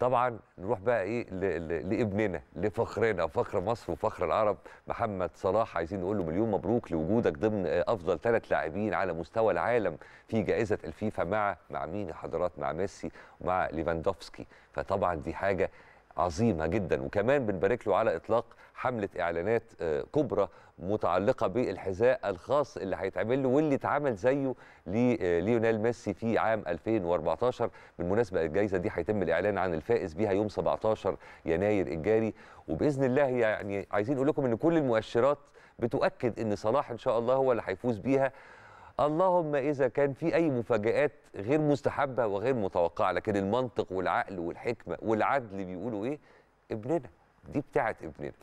طبعا نروح بقى ايه لابننا لفخرنا فخر مصر وفخر العرب محمد صلاح عايزين نقول له مليون مبروك لوجودك ضمن افضل ثلاث لاعبين على مستوى العالم في جائزه الفيفا مع مع مين يا حضرات مع ميسي ومع ليفاندوفسكي فطبعا دي حاجه عظيمه جدا وكمان بنبارك له على اطلاق حمله اعلانات آه، كبرى متعلقه بالحذاء الخاص اللي هيتعمل له واللي اتعمل زيه لليونيل آه، ميسي في عام 2014 بالمناسبه الجائزه دي هيتم الاعلان عن الفائز بيها يوم 17 يناير الجاري وباذن الله يعني عايزين نقول لكم ان كل المؤشرات بتؤكد ان صلاح ان شاء الله هو اللي هيفوز بيها اللهم اذا كان في اي مفاجآت غير مستحبه وغير متوقعه لكن المنطق والعقل والحكمه والعدل بيقولوا ايه ابننا دي بتاعت ابننا